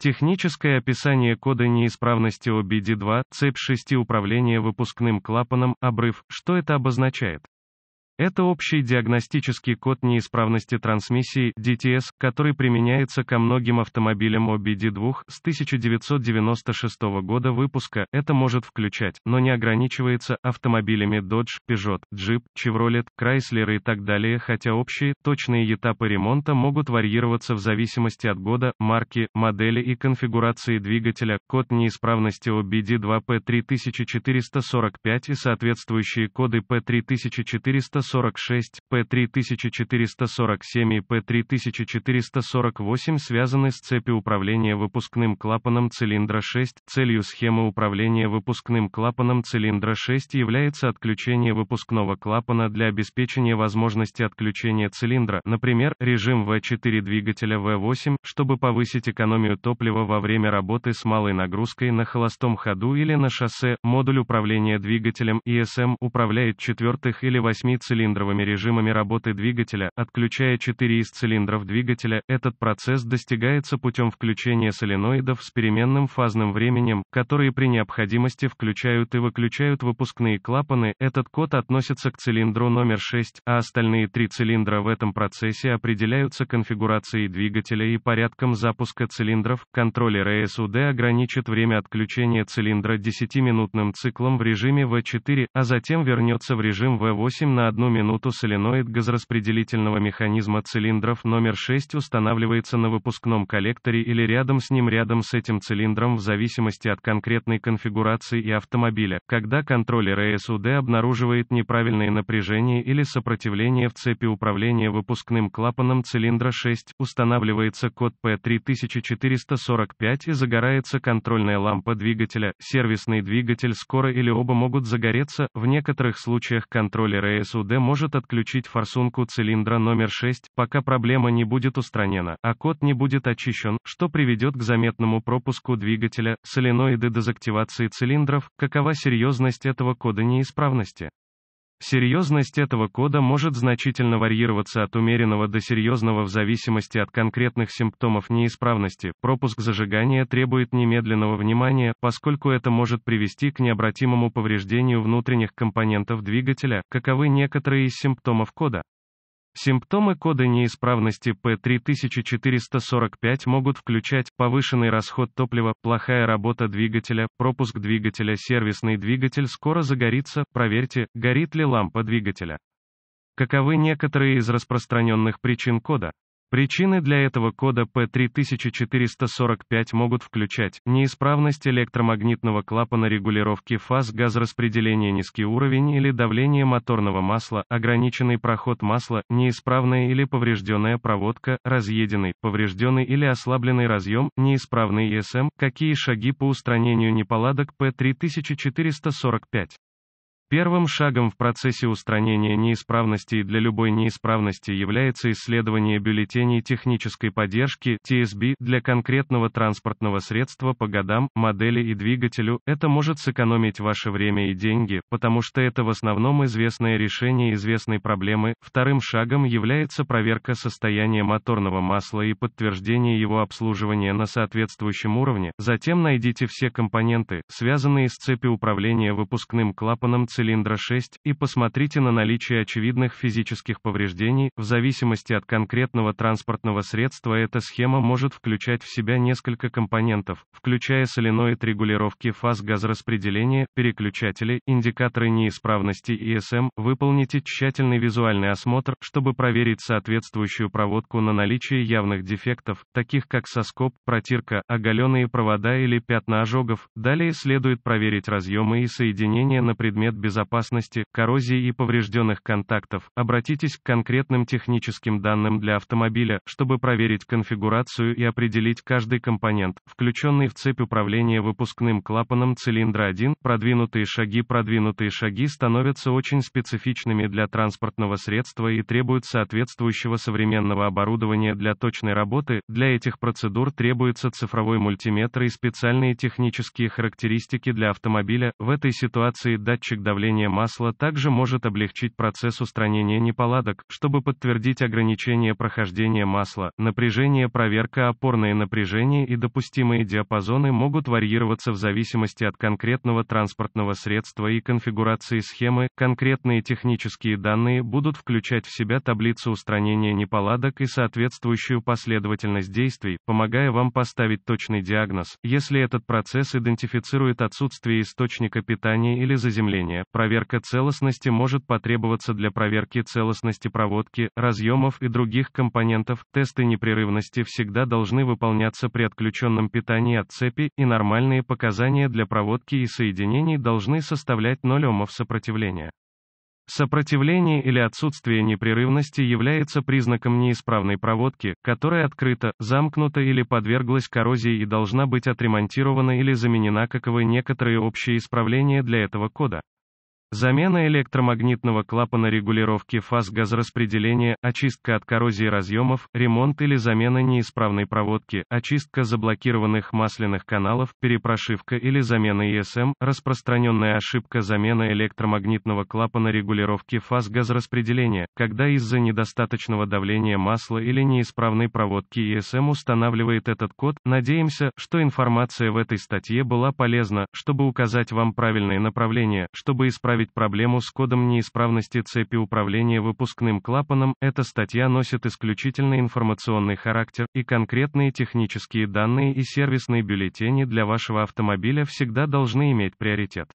Техническое описание кода неисправности OBD2, цепь 6 управления выпускным клапаном, обрыв, что это обозначает? Это общий диагностический код неисправности трансмиссии DTS, который применяется ко многим автомобилям OBD2 с 1996 года выпуска. Это может включать, но не ограничивается, автомобилями Dodge, Peugeot, Jeep, Chevrolet, Chrysler и так далее, хотя общие, точные этапы ремонта могут варьироваться в зависимости от года, марки, модели и конфигурации двигателя. Код неисправности OBD2 P3445 и соответствующие коды P3445 p 3446 П-3447 и p 3448 связаны с цепью управления выпускным клапаном цилиндра 6. Целью схемы управления выпускным клапаном цилиндра 6 является отключение выпускного клапана для обеспечения возможности отключения цилиндра, например, режим v 4 двигателя v 8 чтобы повысить экономию топлива во время работы с малой нагрузкой на холостом ходу или на шоссе. Модуль управления двигателем ESM управляет четвертых или восьми цилиндрами цилиндровыми режимами работы двигателя, отключая 4 из цилиндров двигателя, этот процесс достигается путем включения соленоидов с переменным фазным временем, которые при необходимости включают и выключают выпускные клапаны, этот код относится к цилиндру номер 6, а остальные три цилиндра в этом процессе определяются конфигурацией двигателя и порядком запуска цилиндров, контроллер ЭСУД ограничит время отключения цилиндра 10-минутным циклом в режиме V4, а затем вернется в режим V8 на одну одну минуту соленоид газораспределительного механизма цилиндров номер 6 устанавливается на выпускном коллекторе или рядом с ним рядом с этим цилиндром в зависимости от конкретной конфигурации и автомобиля. Когда контроллер ЭСУД обнаруживает неправильное напряжение или сопротивление в цепи управления выпускным клапаном цилиндра 6, устанавливается код P3445 и загорается контрольная лампа двигателя, сервисный двигатель скоро или оба могут загореться, в некоторых случаях контроллер ЭСУД может отключить форсунку цилиндра номер 6, пока проблема не будет устранена, а код не будет очищен, что приведет к заметному пропуску двигателя, соленоиды дезактивации цилиндров, какова серьезность этого кода неисправности. Серьезность этого кода может значительно варьироваться от умеренного до серьезного в зависимости от конкретных симптомов неисправности. Пропуск зажигания требует немедленного внимания, поскольку это может привести к необратимому повреждению внутренних компонентов двигателя, каковы некоторые из симптомов кода. Симптомы кода неисправности P3445 могут включать повышенный расход топлива, плохая работа двигателя, пропуск двигателя, сервисный двигатель скоро загорится, проверьте, горит ли лампа двигателя. Каковы некоторые из распространенных причин кода? Причины для этого кода P3445 могут включать неисправность электромагнитного клапана регулировки фаз газораспределения низкий уровень или давление моторного масла, ограниченный проход масла, неисправная или поврежденная проводка, разъеденный, поврежденный или ослабленный разъем, неисправный ESM. какие шаги по устранению неполадок P3445. Первым шагом в процессе устранения неисправностей для любой неисправности является исследование бюллетеней технической поддержки TSB для конкретного транспортного средства по годам, модели и двигателю. Это может сэкономить ваше время и деньги, потому что это в основном известное решение известной проблемы. Вторым шагом является проверка состояния моторного масла и подтверждение его обслуживания на соответствующем уровне. Затем найдите все компоненты, связанные с цепью управления выпускным клапаном цилиндра 6, и посмотрите на наличие очевидных физических повреждений, в зависимости от конкретного транспортного средства эта схема может включать в себя несколько компонентов, включая соленоид регулировки фаз газораспределения, переключатели, индикаторы неисправности ИСМ, выполните тщательный визуальный осмотр, чтобы проверить соответствующую проводку на наличие явных дефектов, таких как соскоб, протирка, оголенные провода или пятна ожогов, далее следует проверить разъемы и соединения на предмет без безопасности, коррозии и поврежденных контактов, обратитесь к конкретным техническим данным для автомобиля, чтобы проверить конфигурацию и определить каждый компонент, включенный в цепь управления выпускным клапаном цилиндра 1. Продвинутые шаги Продвинутые шаги становятся очень специфичными для транспортного средства и требуют соответствующего современного оборудования для точной работы. Для этих процедур требуется цифровой мультиметр и специальные технические характеристики для автомобиля. В этой ситуации датчик давления изготовления масла также может облегчить процесс устранения неполадок, чтобы подтвердить ограничение прохождения масла, напряжение проверка опорные напряжения и допустимые диапазоны могут варьироваться в зависимости от конкретного транспортного средства и конфигурации схемы, конкретные технические данные будут включать в себя таблицу устранения неполадок и соответствующую последовательность действий, помогая вам поставить точный диагноз, если этот процесс идентифицирует отсутствие источника питания или заземления, проверка целостности может потребоваться для проверки целостности проводки, разъемов и других компонентов. Тесты непрерывности всегда должны выполняться при отключенном питании от цепи, и нормальные показания для проводки и соединений должны составлять 0 Омов сопротивления. Сопротивление или отсутствие непрерывности является признаком неисправной проводки, которая открыта, замкнута или подверглась коррозии и должна быть отремонтирована или заменена, каковы некоторые общие исправления для этого кода. Замена электромагнитного клапана регулировки фаз газораспределения, очистка от коррозии разъемов, ремонт или замена неисправной проводки, очистка заблокированных масляных каналов, перепрошивка или замена ESM. распространенная ошибка замена электромагнитного клапана регулировки фаз газораспределения, когда из-за недостаточного давления масла или неисправной проводки ESM устанавливает этот код. Надеемся, что информация в этой статье была полезна, чтобы указать вам правильное направление, чтобы исправить исправить проблему с кодом неисправности цепи управления выпускным клапаном, эта статья носит исключительно информационный характер, и конкретные технические данные и сервисные бюллетени для вашего автомобиля всегда должны иметь приоритет.